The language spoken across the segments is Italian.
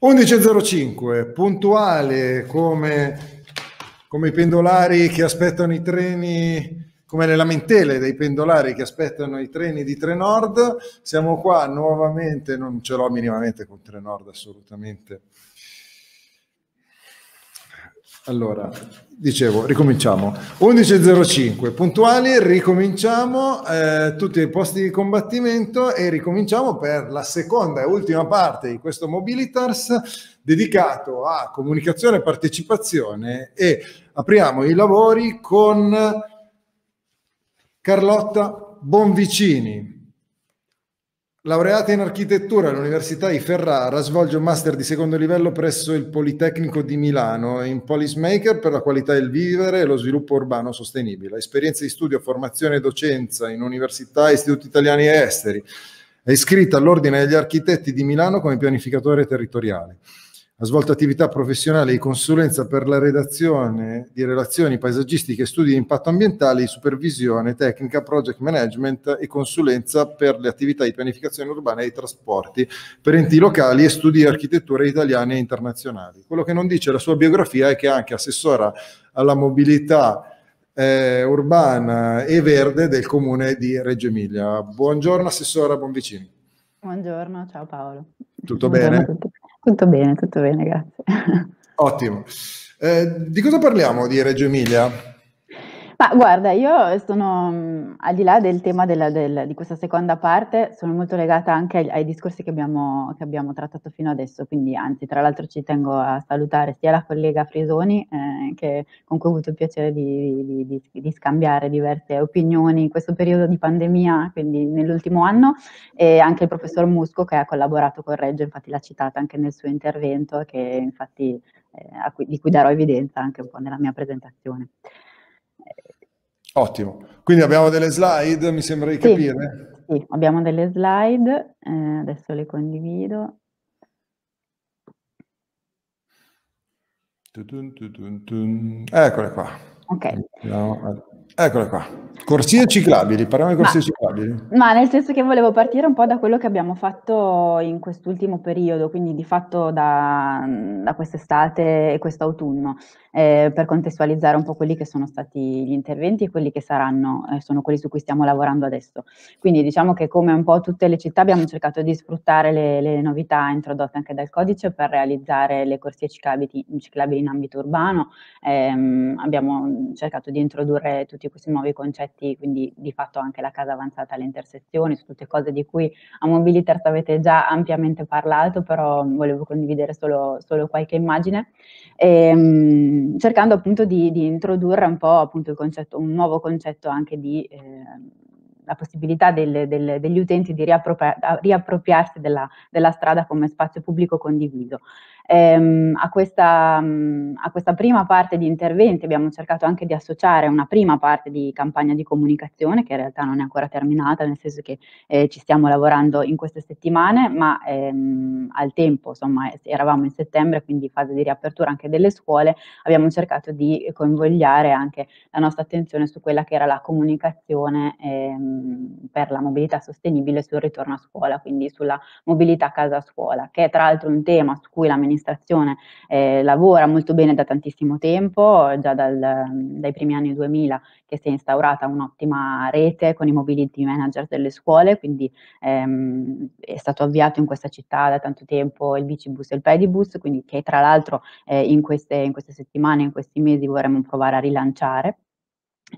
11.05, puntuale come, come, i pendolari che aspettano i treni, come le lamentele dei pendolari che aspettano i treni di Trenord, siamo qua nuovamente, non ce l'ho minimamente con Trenord assolutamente, allora, dicevo, ricominciamo. 11.05, puntuali, ricominciamo eh, tutti i posti di combattimento e ricominciamo per la seconda e ultima parte di questo Mobilitars dedicato a comunicazione e partecipazione e apriamo i lavori con Carlotta Bonvicini, Laureata in architettura all'Università di Ferrara, svolge un master di secondo livello presso il Politecnico di Milano in Policymaker per la qualità del vivere e lo sviluppo urbano sostenibile. Esperienze di studio, formazione e docenza in università e istituti italiani e esteri. È iscritta all'Ordine degli Architetti di Milano come pianificatore territoriale ha svolto attività professionale di consulenza per la redazione di relazioni paesaggistiche e studi di impatto ambientale, supervisione tecnica, project management e consulenza per le attività di pianificazione urbana e di trasporti per enti locali e studi di architettura italiane e internazionali. Quello che non dice la sua biografia è che è anche assessora alla mobilità eh, urbana e verde del comune di Reggio Emilia. Buongiorno assessora Bonvicini. Buongiorno, ciao Paolo. Tutto Buongiorno bene? Tutto bene, tutto bene, grazie. Ottimo. Eh, di cosa parliamo di Reggio Emilia? Ma guarda, io sono, mm, al di là del tema della, del, di questa seconda parte, sono molto legata anche ai, ai discorsi che abbiamo, che abbiamo, trattato fino adesso, quindi anzi, tra l'altro ci tengo a salutare sia la collega Frisoni, eh, che, con cui ho avuto il piacere di, di, di, di, scambiare diverse opinioni in questo periodo di pandemia, quindi nell'ultimo anno, e anche il professor Musco che ha collaborato con Reggio, infatti l'ha citata anche nel suo intervento, che infatti, eh, cui, di cui darò evidenza anche un po' nella mia presentazione. Ottimo. Quindi abbiamo delle slide, mi sembra di capire. Sì, abbiamo delle slide, eh, adesso le condivido. Eccole qua. Ok. Andiamo. Eccole qua. Corsie ciclabili, parliamo di corsie ma, ciclabili. Ma nel senso che volevo partire un po' da quello che abbiamo fatto in quest'ultimo periodo, quindi di fatto da, da quest'estate e quest'autunno, eh, per contestualizzare un po' quelli che sono stati gli interventi e quelli che saranno, eh, sono quelli su cui stiamo lavorando adesso. Quindi diciamo che come un po' tutte le città abbiamo cercato di sfruttare le, le novità introdotte anche dal codice per realizzare le corsie ciclabili, ciclabili in ambito urbano, eh, abbiamo cercato di introdurre tutti tutti questi nuovi concetti, quindi di fatto anche la casa avanzata alle intersezioni, su tutte cose di cui a Mobilitas avete già ampiamente parlato, però volevo condividere solo, solo qualche immagine, e, ehm, mh, cercando appunto di, di, introdurre un po' appunto il concetto, un nuovo concetto anche di... Eh, la possibilità del, del, degli utenti di riappropria, riappropriarsi della, della, strada come spazio pubblico condiviso ehm, a, questa, mm, a questa prima parte di interventi abbiamo cercato anche di associare una prima parte di campagna di comunicazione che in realtà non è ancora terminata, nel senso che eh, ci stiamo lavorando in queste settimane, ma ehm, al tempo, insomma, eh, eravamo in settembre, quindi fase di riapertura anche delle scuole, abbiamo cercato di convogliare anche la nostra attenzione su quella che era la comunicazione ehm, per la mobilità sostenibile sul ritorno a scuola, quindi sulla mobilità casa-scuola, che è tra l'altro un tema su cui l'amministrazione amministrazione, eh, lavora molto bene da tantissimo tempo, già dal, dai primi anni 2000 che si è instaurata un'ottima rete con i mobility manager delle scuole, quindi ehm, è stato avviato in questa città da tanto tempo il bicibus e il pedibus, quindi che tra l'altro eh, in, queste, in queste settimane, in questi mesi vorremmo provare a rilanciare.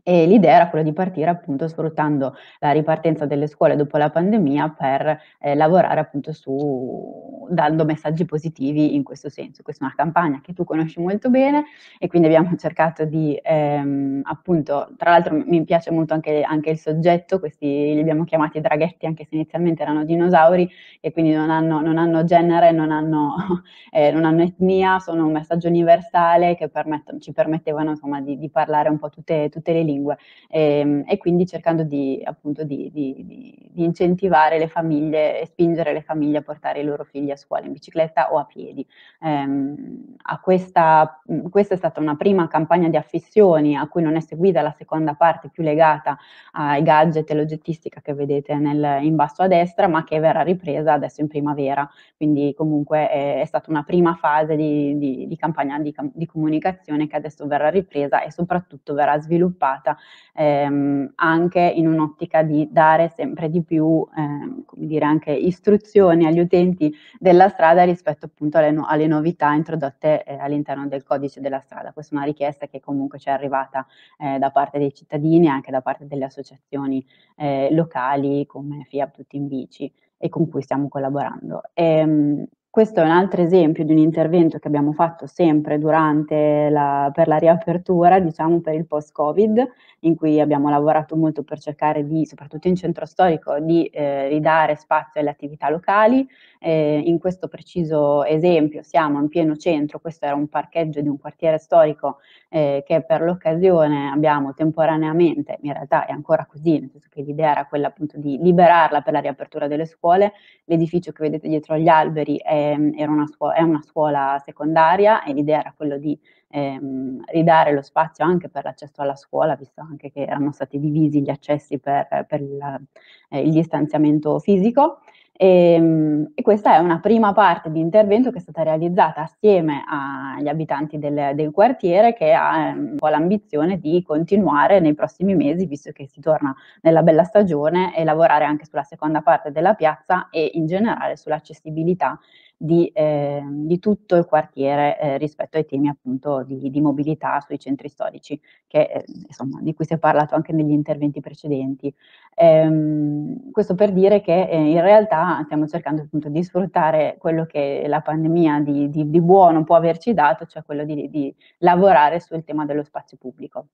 E l'idea era quella di partire appunto sfruttando la ripartenza delle scuole dopo la pandemia per eh, lavorare appunto su dando messaggi positivi in questo senso. Questa è una campagna che tu conosci molto bene e quindi abbiamo cercato di ehm, appunto, tra l'altro mi piace molto anche, anche, il soggetto, questi li abbiamo chiamati draghetti anche se inizialmente erano dinosauri e quindi non hanno, non hanno genere, non hanno, eh, non hanno, etnia, sono un messaggio universale che permettono, ci permettevano insomma di, di parlare un po' tutte, tutte le le lingue e, ehm, e quindi cercando di, appunto, di, di, di, incentivare le famiglie e spingere le famiglie a portare i loro figli a scuola in bicicletta o a piedi. Ehm, a questa, questa, è stata una prima campagna di affissioni a cui non è seguita la seconda parte più legata ai gadget e l'oggettistica che vedete nel, in basso a destra, ma che verrà ripresa adesso in primavera. Quindi comunque è, è stata una prima fase di, di campagna di comunicazione che adesso verrà ripresa e soprattutto verrà sviluppata adeguata, ehm, anche in un'ottica di dare sempre di più ehm, come dire, anche istruzioni agli utenti della strada rispetto appunto alle, no alle novità introdotte eh, all'interno del codice della strada. Questa è una richiesta che comunque ci è arrivata eh, da parte dei cittadini e anche da parte delle associazioni eh, locali come FIAB Tutti in Bici e con cui stiamo collaborando. E, ehm, questo è un altro esempio di un intervento che abbiamo fatto sempre la, per la riapertura, diciamo per il post-Covid, in cui abbiamo lavorato molto per cercare di, soprattutto in centro storico, di eh, ridare spazio alle attività locali. Eh, in questo preciso esempio siamo in pieno centro, questo era un parcheggio di un quartiere storico eh, che per l'occasione abbiamo temporaneamente, in realtà è ancora così, nel senso che l'idea era quella appunto di liberarla per la riapertura delle scuole, l'edificio che vedete dietro agli alberi è Ehm, era una scuola, è una scuola secondaria e l'idea era quella di ehm, ridare lo spazio anche per l'accesso alla scuola, visto anche che erano stati divisi gli accessi per, per il, eh, il distanziamento fisico. E, ehm, e, questa è una prima parte di intervento che è stata realizzata assieme agli abitanti del, del quartiere che ha ehm, un po' l'ambizione di continuare nei prossimi mesi, visto che si torna nella bella stagione, e lavorare anche sulla seconda parte della piazza e in generale sull'accessibilità di, eh, di tutto il quartiere eh, rispetto ai temi appunto di, di, mobilità sui centri storici, che, eh, insomma, di cui si è parlato anche negli interventi precedenti. Ehm, questo per dire che eh, in realtà stiamo cercando appunto di sfruttare quello che la pandemia di, di buono può averci dato, cioè quello di lavorare sul tema dello spazio pubblico.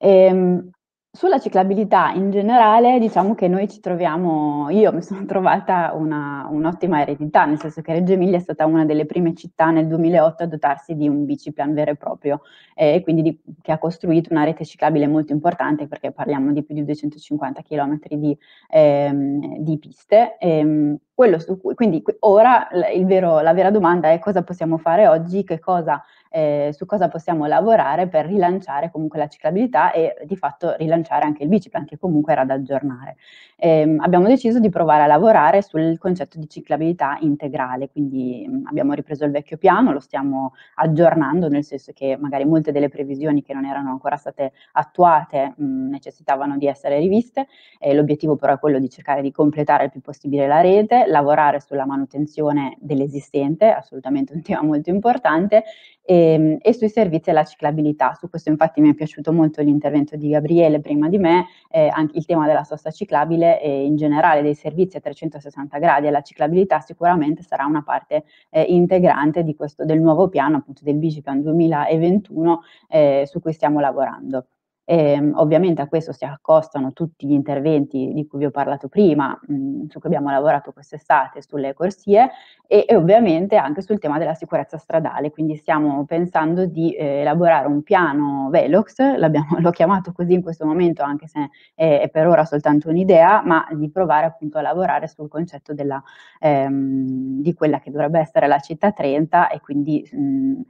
Ehm, sulla ciclabilità in generale diciamo che noi ci troviamo, io mi sono trovata una, un'ottima eredità, nel senso che Reggio Emilia è stata una delle prime città nel 2008 a dotarsi di un biciplan vero e proprio eh, e eh, quindi di, che ha costruito una rete ciclabile molto importante perché parliamo di più di 250 km di, ehm, di piste. Ehm, cui, quindi ora il vero, la vera domanda è cosa possiamo fare oggi, che cosa eh, su cosa possiamo lavorare per rilanciare comunque la ciclabilità e di fatto rilanciare anche il biciplan che comunque era da aggiornare. Eh, abbiamo deciso di provare a lavorare sul concetto di ciclabilità integrale, quindi mh, mm, abbiamo ripreso il vecchio piano, lo stiamo aggiornando nel senso che magari molte delle previsioni che non erano ancora state attuate mh, mm, necessitavano di essere riviste, eh, l'obiettivo però è quello di cercare di completare il più possibile la rete, lavorare sulla manutenzione dell'esistente, assolutamente un tema molto importante, e Ehm, e, sui servizi e la ciclabilità. Su questo infatti mi è piaciuto molto l'intervento di Gabriele prima di me, eh, anche il tema della sosta ciclabile e in generale dei servizi a 360 gradi e la ciclabilità sicuramente sarà una parte eh, integrante questo, del nuovo piano, appunto del Biciplan 2021 eh, su cui stiamo lavorando. Eh, ovviamente a questo si accostano tutti gli interventi di cui vi ho parlato prima, mh, mhmm, su cui abbiamo lavorato quest'estate, sulle corsie e, e, ovviamente anche sul tema della sicurezza stradale, quindi stiamo pensando di eh, elaborare un piano Velox, l'ho chiamato così in questo momento anche se eh, è per ora soltanto un'idea, ma di provare appunto a lavorare sul concetto della, ehm, di quella che dovrebbe essere la città 30 e quindi mh, mhmm,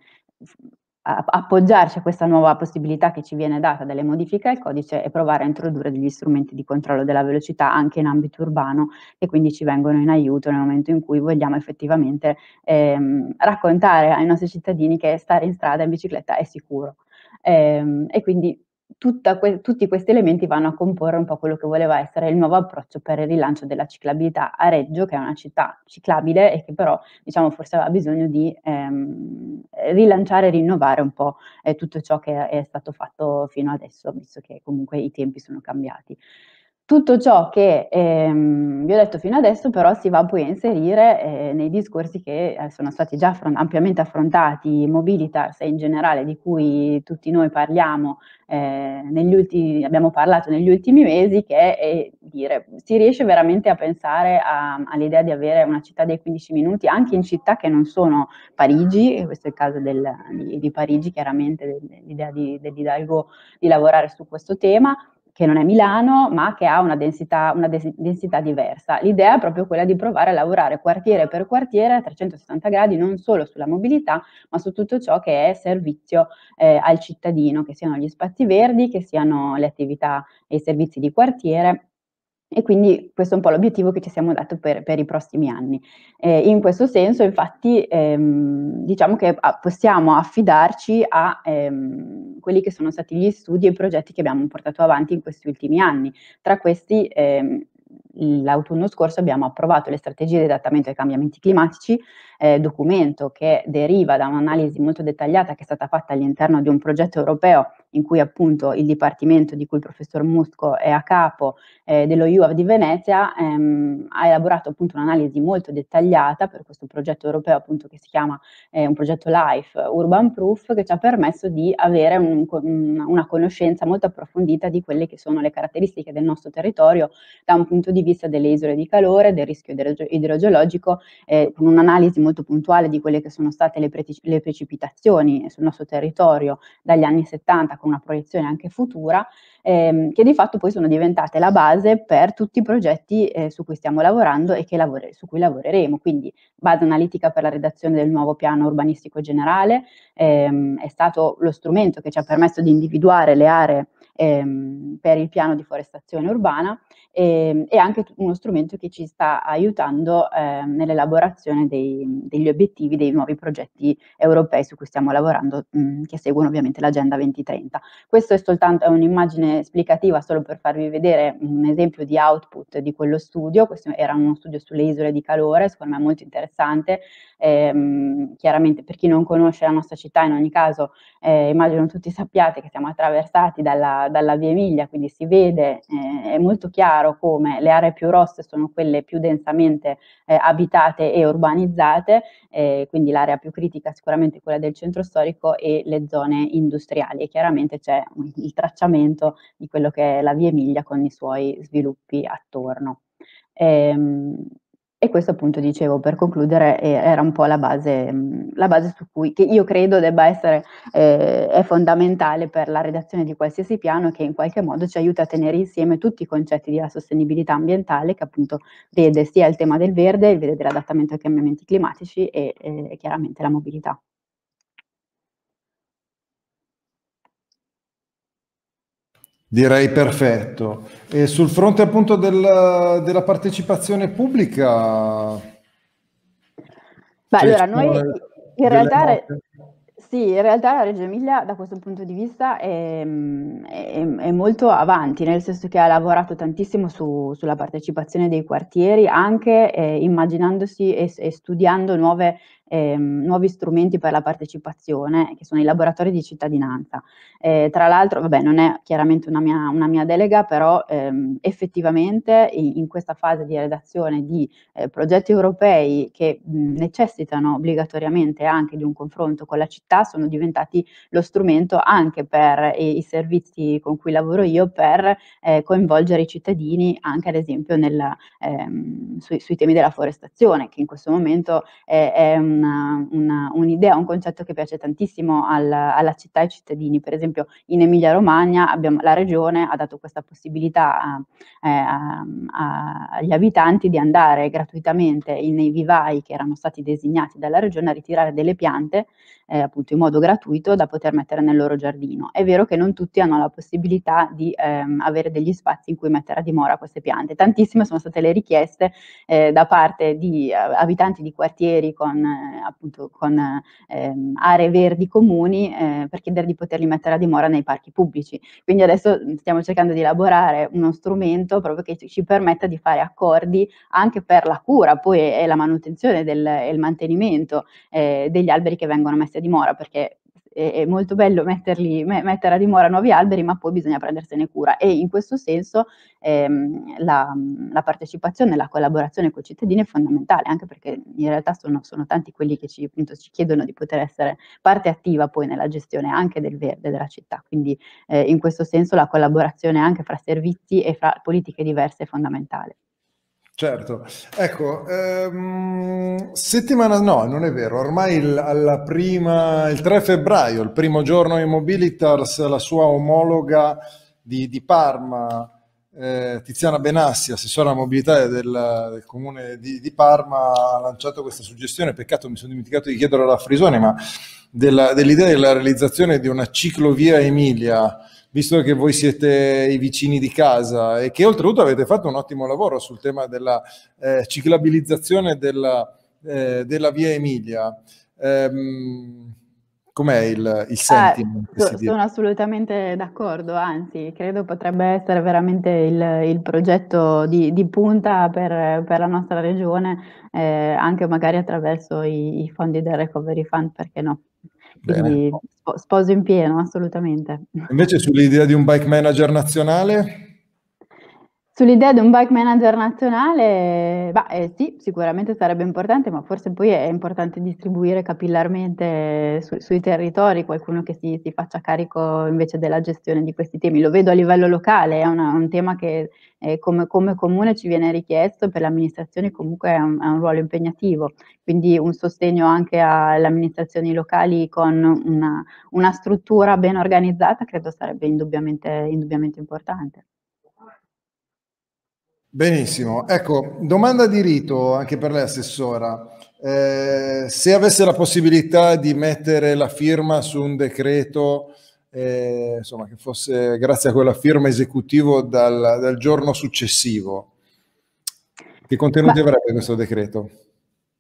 appoggiarci a questa nuova possibilità che ci viene data dalle modifiche al codice e provare a introdurre degli strumenti di controllo della velocità anche in ambito urbano che quindi ci vengono in aiuto nel momento in cui vogliamo effettivamente ehm, raccontare ai nostri cittadini che stare in strada in bicicletta è sicuro. Ehm, e quindi que- tutti questi elementi vanno a comporre un po' quello che voleva essere il nuovo approccio per il rilancio della ciclabilità a Reggio, che è una città ciclabile e che però diciamo, forse aveva bisogno di ehm, rilanciare e rinnovare un po' eh, tutto ciò che è stato fatto fino adesso, visto che comunque i tempi sono cambiati. Tutto ciò che ehm, vi ho detto fino adesso però si va poi a inserire eh, nei discorsi che eh, sono stati già affron- ampiamente affrontati, mobilitas in generale di cui tutti noi parliamo, eh, ultimi, abbiamo parlato negli ultimi mesi, che è dire si riesce veramente a pensare a, all'idea di avere una città dei 15 minuti anche in città che non sono Parigi, e questo è il caso del, di, di, Parigi chiaramente, dell'idea di, dell'Hidalgo di lavorare su questo tema che non è Milano, ma che ha una densità, una densità, diversa. L'idea è proprio quella di provare a lavorare quartiere per quartiere a 360 gradi, non solo sulla mobilità, ma su tutto ciò che è servizio eh, al cittadino, che siano gli spazi verdi, che siano le attività e i servizi di quartiere e quindi questo è un po' l'obiettivo che ci siamo dato per, per, i prossimi anni. Eh, in questo senso, infatti, ehm, diciamo che ah, possiamo affidarci a ehm, quelli che sono stati gli studi e i progetti che abbiamo portato avanti in questi ultimi anni. Tra questi, ehm, l'autunno scorso abbiamo approvato le strategie di adattamento ai cambiamenti climatici, eh, documento che deriva da un'analisi molto dettagliata che è stata fatta all'interno di un progetto europeo in cui appunto il dipartimento di cui il professor Musco è a capo eh, dello UAV di Venezia ehm, ha elaborato appunto un'analisi molto dettagliata per questo progetto europeo appunto che si chiama eh, un progetto LIFE Urban Proof che ci ha permesso di avere un, un, una conoscenza molto approfondita di quelle che sono le caratteristiche del nostro territorio da un punto di vista delle isole di calore, del rischio idrogeologico, eh, con un'analisi molto puntuale di quelle che sono state le, pre- le, precipitazioni sul nostro territorio dagli anni 70, con una proiezione anche futura, ehm, che di fatto poi sono diventate la base per tutti i progetti eh, su cui stiamo lavorando e lavore- su cui lavoreremo. Quindi base analitica per la redazione del nuovo piano urbanistico generale, ehm, è stato lo strumento che ci ha permesso di individuare le aree ehm, per il piano di forestazione urbana e, ehm, e anche uno strumento che ci sta aiutando eh, nell'elaborazione dei, degli obiettivi dei nuovi progetti europei su cui stiamo lavorando, mh, mm, che seguono ovviamente l'Agenda 2030. Questo è soltanto un'immagine esplicativa solo per farvi vedere un esempio di output di quello studio, questo era uno studio sulle isole di calore, secondo me molto interessante, ehm, chiaramente per chi non conosce la nostra città in ogni caso eh, immagino tutti sappiate che siamo attraversati dalla, dalla Via Emilia, quindi si vede, eh, è molto chiaro chiaro come le aree più rosse sono quelle più densamente eh, abitate e urbanizzate, eh, quindi l'area più critica sicuramente quella del centro storico e le zone industriali e chiaramente c'è il tracciamento di quello che è la via Emilia con i suoi sviluppi attorno. Ehm, e questo appunto dicevo per concludere eh, era un po' la base, mm, la base su cui che io credo debba essere eh, fondamentale per la redazione di qualsiasi piano che in qualche modo ci aiuta a tenere insieme tutti i concetti della sostenibilità ambientale che appunto vede sia il tema del verde, vede dell'adattamento ai cambiamenti climatici e eh, chiaramente la mobilità. Direi perfetto. E sul fronte appunto del, della partecipazione pubblica... Beh, allora, noi in realtà... Re, sì, in realtà la Reggio Emilia da questo punto di vista è, è, è molto avanti, nel senso che ha lavorato tantissimo su, sulla partecipazione dei quartieri, anche eh, immaginandosi e, e studiando nuove ehm, nuovi strumenti per la partecipazione, che sono i laboratori di cittadinanza. Eh, tra l'altro, vabbè, non è chiaramente una mia, una mia delega, però ehm, effettivamente in, in, questa fase di redazione di eh, progetti europei che mh, necessitano obbligatoriamente anche di un confronto con la città, sono diventati lo strumento anche per i, i servizi con cui lavoro io, per eh, coinvolgere i cittadini anche ad esempio nella, ehm, sui, sui, temi della forestazione, che in questo momento è un un'idea, un, concetto che piace tantissimo al, alla città e ai cittadini. Per esempio in Emilia-Romagna abbiamo, la regione ha dato questa possibilità eh, a, a, agli abitanti di andare gratuitamente nei vivai che erano stati designati dalla regione a ritirare delle piante, eh, appunto in modo gratuito, da poter mettere nel loro giardino. È vero che non tutti hanno la possibilità di ehm, avere degli spazi in cui mettere a dimora queste piante. Tantissime sono state le richieste eh, da parte di eh, abitanti di quartieri con appunto con ehm, aree verdi comuni eh, per chiedere di poterli mettere a dimora nei parchi pubblici. Quindi adesso mhmm, stiamo cercando di elaborare uno strumento proprio che ci permetta di fare accordi anche per la cura poi e la manutenzione e il mantenimento eh, degli alberi che vengono messi a dimora, perché è, è molto bello metterli, me, mettere a dimora nuovi alberi, ma poi bisogna prendersene cura e in questo senso ehm, la, la, partecipazione, la collaborazione con i cittadini è fondamentale, anche perché in realtà sono, sono tanti quelli che ci, appunto, ci, chiedono di poter essere parte attiva poi nella gestione anche del verde della città, quindi eh, in questo senso la collaborazione anche fra servizi e fra politiche diverse è fondamentale. Certo, ecco, ehm, settimana no, non è vero, ormai il, prima, il 3 febbraio, il primo giorno di Mobilitars, la sua omologa di, di Parma, eh, Tiziana Benassi, assessora alla mobilità del, del comune di, di, Parma, ha lanciato questa suggestione, peccato mi sono dimenticato di chiedere alla Frisone, ma dell'idea della realizzazione di una ciclovia Emilia visto che voi siete i vicini di casa e che oltretutto avete fatto un ottimo lavoro sul tema della eh, ciclabilizzazione della, eh, della, via Emilia. Ehm, com'è il, il ah, sentiment? Eh, sono assolutamente d'accordo, anzi credo potrebbe essere veramente il, il progetto di, di punta per, per, la nostra regione, eh, anche magari attraverso i, i fondi del Recovery Fund, perché no? Quindi sposo in pieno, assolutamente. Invece sull'idea di un bike manager nazionale? Sull'idea di un bike manager nazionale, beh, eh, sì, sicuramente sarebbe importante, ma forse poi è importante distribuire capillarmente su, sui territori qualcuno che si, si, faccia carico invece della gestione di questi temi. Lo vedo a livello locale, è una, un tema che eh, come, come, comune ci viene richiesto, per l'amministrazione comunque è un, è un ruolo impegnativo, quindi un sostegno anche alle amministrazioni locali con una, una struttura ben organizzata credo sarebbe indubbiamente, indubbiamente importante. Benissimo, ecco, domanda di rito anche per lei assessora. Eh, se avesse la possibilità di mettere la firma su un decreto, eh, insomma, che fosse grazie a quella firma esecutivo dal, dal giorno successivo, che contenuti Ma... avrebbe questo decreto?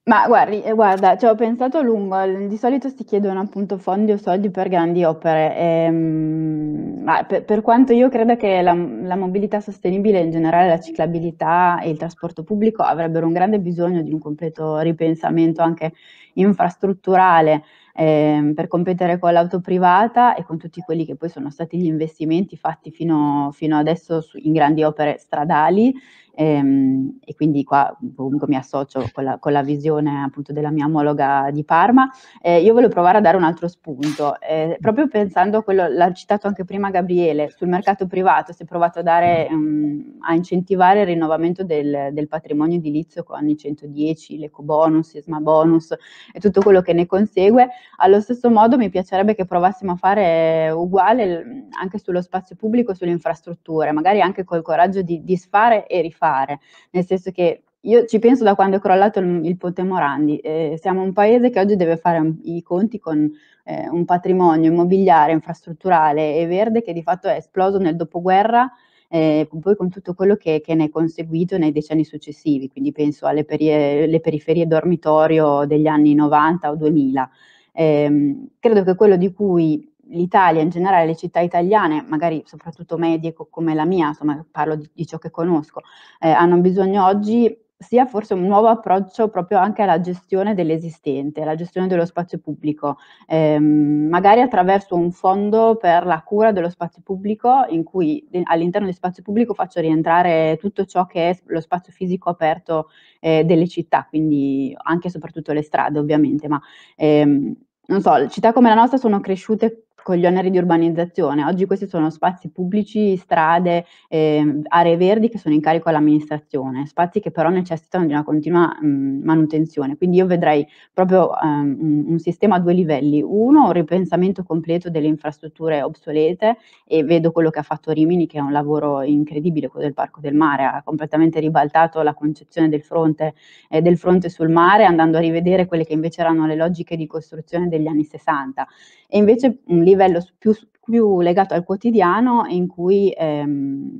Ma guardi, eh, guarda, ci ho pensato a lungo. Di solito si chiedono appunto fondi o soldi per grandi opere. Ehm, ma per, per quanto io credo che la, la mobilità sostenibile, in generale la ciclabilità e il trasporto pubblico avrebbero un grande bisogno di un completo ripensamento anche infrastrutturale eh, per competere con l'auto privata e con tutti quelli che poi sono stati gli investimenti fatti fino, fino adesso su, in grandi opere stradali ehm, e quindi qua comunque mi associo con la, con la, visione appunto della mia omologa di Parma. Eh, io volevo provare a dare un altro spunto, eh, proprio pensando a quello, l'ha citato anche prima Gabriele, sul mercato privato si è provato a, dare, um, a incentivare il rinnovamento del, del patrimonio edilizio con i 110, l'eco bonus, il bonus e tutto quello che ne consegue, allo stesso modo mi piacerebbe che provassimo a fare uguale anche sullo spazio pubblico e sulle infrastrutture, magari anche col coraggio di disfare e rifare, nel senso che io ci penso da quando è crollato il, il Ponte Morandi, eh, siamo un paese che oggi deve fare i conti con eh, un patrimonio immobiliare, infrastrutturale e verde che di fatto è esploso nel dopoguerra eh, poi con tutto quello che, che, ne è conseguito nei decenni successivi, quindi penso alle peri- periferie dormitorio degli anni 90 o 2000. Eh, credo che quello di cui l'Italia in generale, le città italiane, magari soprattutto medie come la mia, insomma parlo di, di ciò che conosco, eh, hanno bisogno oggi sia forse un nuovo approccio proprio anche alla gestione dell'esistente, alla gestione dello spazio pubblico, ehm, magari attraverso un fondo per la cura dello spazio pubblico in cui all'interno di spazio pubblico faccio rientrare tutto ciò che è lo spazio fisico aperto eh, delle città, quindi anche e soprattutto le strade ovviamente, ma ehm, non so, città come la nostra sono cresciute con gli oneri di urbanizzazione. Oggi questi sono spazi pubblici, strade, eh, aree verdi che sono in carico all'amministrazione, spazi che però necessitano di una continua mh, manutenzione. Quindi io vedrei proprio um, un sistema a due livelli. Uno, un ripensamento completo delle infrastrutture obsolete e vedo quello che ha fatto Rimini, che è un lavoro incredibile, quello del Parco del Mare, ha completamente ribaltato la concezione del fronte, eh, del fronte sul mare, andando a rivedere quelle che invece erano le logiche di costruzione degli anni 60 e invece un livello più, più legato al quotidiano in cui ehm,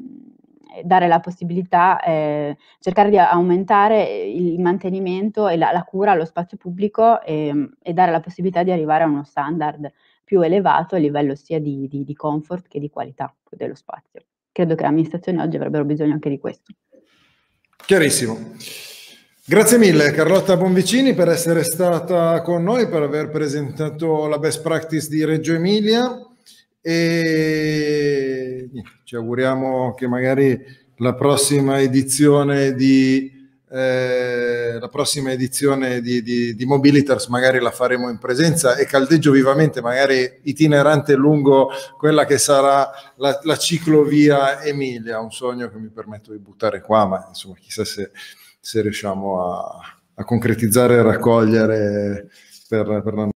dare la possibilità, eh, cercare di aumentare il mantenimento e la, la cura allo spazio pubblico e, ehm, e, dare la possibilità di arrivare a uno standard più elevato a livello sia di, di, di comfort che di qualità dello spazio. Credo che le amministrazioni oggi avrebbero bisogno anche di questo. Chiarissimo. Grazie mille Carlotta Bonvicini per essere stata con noi, per aver presentato la best practice di Reggio Emilia e ci auguriamo che magari la prossima edizione di, eh, prossima edizione di, di, di Mobilitars magari la faremo in presenza e caldeggio vivamente magari itinerante lungo quella che sarà la, la ciclovia Emilia, un sogno che mi permetto di buttare qua, ma insomma chissà se se riusciamo a, a concretizzare e raccogliere per, per l'anno.